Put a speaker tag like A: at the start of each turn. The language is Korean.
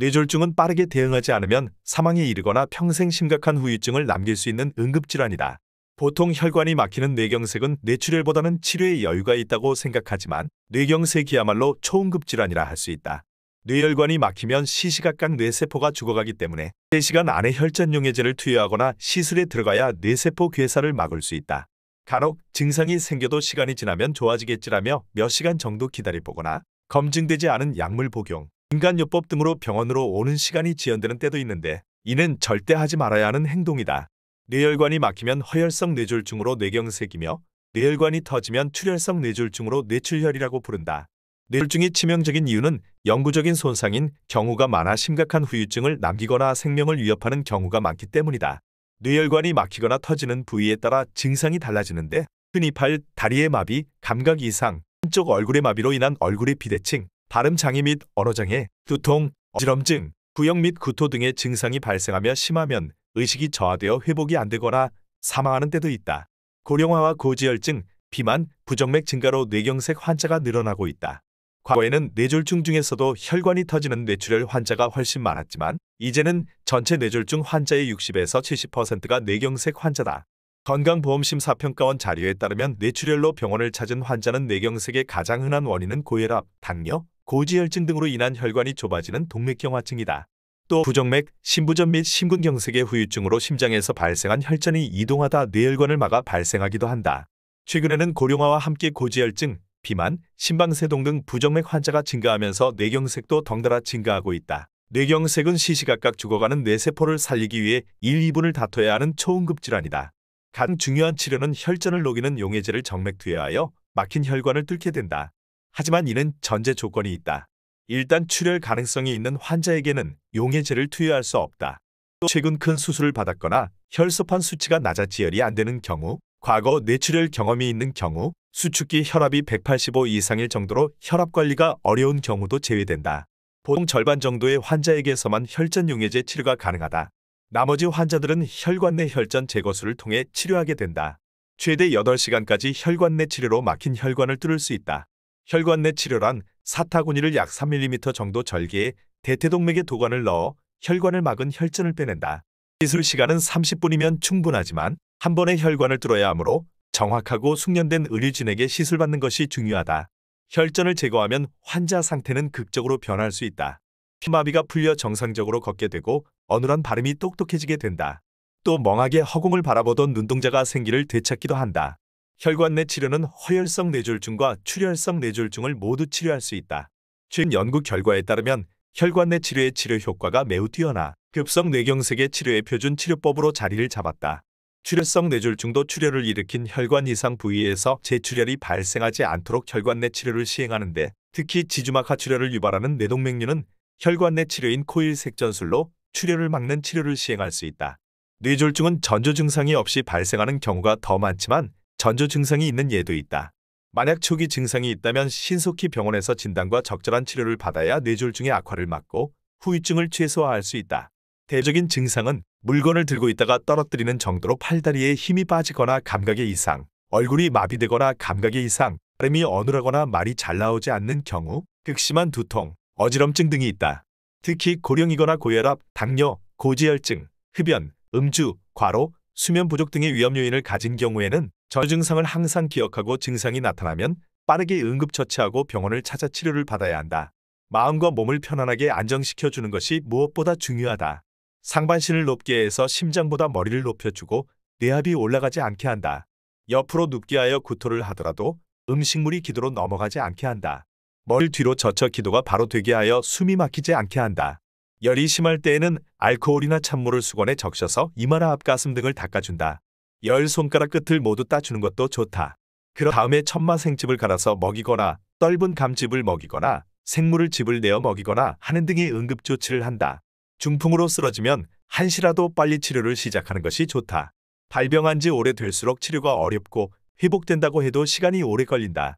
A: 뇌졸중은 빠르게 대응하지 않으면 사망에 이르거나 평생 심각한 후유증을 남길 수 있는 응급질환이다. 보통 혈관이 막히는 뇌경색은 뇌출혈보다는 치료에 여유가 있다고 생각하지만 뇌경색이야말로 초응급 질환이라 할 수 있다. 뇌혈관이 막히면 시시각각 뇌세포가 죽어가기 때문에 3시간 안에 혈전용해제를 투여하거나 시술에 들어가야 뇌세포 괴사를 막을 수 있다. 간혹 증상이 생겨도 시간이 지나면 좋아지겠지라며 몇 시간 정도 기다려보거나 검증되지 않은 약물 복용, 인간요법 등으로 병원으로 오는 시간이 지연되는 때도 있는데 이는 절대 하지 말아야 하는 행동이다. 뇌혈관이 막히면 허혈성 뇌졸중으로 뇌경색이며 뇌혈관이 터지면 출혈성 뇌졸중으로 뇌출혈이라고 부른다. 뇌졸중이 치명적인 이유는 영구적인 손상인 경우가 많아 심각한 후유증을 남기거나 생명을 위협하는 경우가 많기 때문이다. 뇌혈관이 막히거나 터지는 부위에 따라 증상이 달라지는데 흔히 팔, 다리의 마비, 감각 이상, 한쪽 얼굴의 마비로 인한 얼굴의 비대칭, 발음 장애 및 언어 장애, 두통, 어지럼증, 구역및 구토 등의 증상이 발생하며 심하면 의식이 저하되어 회복이 안 되거나 사망하는 때도 있다. 고령화와 고지혈증, 비만, 부정맥 증가로 뇌경색 환자가 늘어나고 있다. 과거에는 뇌졸중 중에서도 혈관이 터지는 뇌출혈 환자가 훨씬 많았지만 이제는 전체 뇌졸중 환자의 60에서 70%가 뇌경색 환자다. 건강보험심사평가원 자료에 따르면 뇌출혈로 병원을 찾은 환자는 뇌경색의 가장 흔한 원인은 고혈압, 당뇨, 고지혈증 등으로 인한 혈관이 좁아지는 동맥경화증이다. 또 부정맥, 심부전 및 심근경색의 후유증으로 심장에서 발생한 혈전이 이동하다 뇌혈관을 막아 발생하기도 한다. 최근에는 고령화와 함께 고지혈증, 비만, 심방세동 등 부정맥 환자가 증가하면서 뇌경색도 덩달아 증가하고 있다. 뇌경색은 시시각각 죽어가는 뇌세포를 살리기 위해 1, 2분을 다퉈야 하는 초음급 질환이다. 간 중요한 치료는 혈전을 녹이는 용해제를 정맥투여하여 막힌 혈관을 뚫게 된다. 하지만 이는 전제 조건이 있다. 일단 출혈 가능성이 있는 환자에게는 용해제를 투여할 수 없다. 또 최근 큰 수술을 받았거나 혈소판 수치가 낮아 지혈이 안 되는 경우, 과거 뇌출혈 경험이 있는 경우, 수축기 혈압이 185 이상일 정도로 혈압 관리가 어려운 경우도 제외된다. 보통 절반 정도의 환자에게서만 혈전 용해제 치료가 가능하다. 나머지 환자들은 혈관 내 혈전 제거술을 통해 치료하게 된다. 최대 8시간까지 혈관 내 치료로 막힌 혈관을 뚫을 수 있다. 혈관내 치료란 사타구니를 약 3mm 정도 절개해 대퇴동맥에 도관을 넣어 혈관을 막은 혈전을 빼낸다. 시술 시간은 30분이면 충분하지만 한 번에 혈관을 뚫어야 하므로 정확하고 숙련된 의료진에게 시술받는 것이 중요하다. 혈전을 제거하면 환자 상태는 극적으로 변할 수 있다. 피마비가 풀려 정상적으로 걷게 되고 어눌한 발음이 똑똑해지게 된다. 또 멍하게 허공을 바라보던 눈동자가 생기를 되찾기도 한다. 혈관내 치료는 허혈성 뇌졸중과 출혈성 뇌졸중을 모두 치료할 수 있다. 최근 연구 결과에 따르면 혈관내 치료의 치료 효과가 매우 뛰어나 급성 뇌경색의 치료의 표준 치료법으로 자리를 잡았다. 출혈성 뇌졸중도 출혈을 일으킨 혈관 이상 부위에서 재출혈이 발생하지 않도록 혈관 내 치료를 시행하는데 특히 지주막하 출혈을 유발하는 뇌동맥류는 혈관 내 치료인 코일 색전술로 출혈을 막는 치료를 시행할 수 있다. 뇌졸중은 전조 증상이 없이 발생하는 경우가 더 많지만 전조 증상이 있는 예도 있다. 만약 초기 증상이 있다면 신속히 병원에서 진단과 적절한 치료를 받아야 뇌졸중의 악화를 막고 후유증을 최소화할 수 있다. 대적인 증상은 물건을 들고 있다가 떨어뜨리는 정도로 팔다리에 힘이 빠지거나 감각의 이상, 얼굴이 마비되거나 감각의 이상, 발음이 어눌하거나 말이 잘 나오지 않는 경우, 극심한 두통, 어지럼증 등이 있다. 특히 고령이거나 고혈압, 당뇨, 고지혈증, 흡연, 음주, 과로, 수면 부족 등의 위험 요인을 가진 경우에는 저증상을 항상 기억하고 증상이 나타나면 빠르게 응급처치하고 병원을 찾아 치료를 받아야 한다. 마음과 몸을 편안하게 안정시켜주는 것이 무엇보다 중요하다. 상반신을 높게 해서 심장보다 머리를 높여주고 뇌압이 올라가지 않게 한다. 옆으로 눕게 하여 구토를 하더라도 음식물이 기도로 넘어가지 않게 한다. 머리 뒤로 젖혀 기도가 바로 되게 하여 숨이 막히지 않게 한다. 열이 심할 때에는 알코올이나 찬물을 수건에 적셔서 이마나 앞가슴 등을 닦아준다. 열 손가락 끝을 모두 따주는 것도 좋다. 그런 다음에 천마 생집을 갈아서 먹이거나 떫은 감집을 먹이거나 생물을 집을 내어 먹이거나 하는 등의 응급조치를 한다. 중풍으로 쓰러지면 한시라도 빨리 치료를 시작하는 것이 좋다. 발병한 지 오래될수록 치료가 어렵고 회복된다고 해도 시간이 오래 걸린다.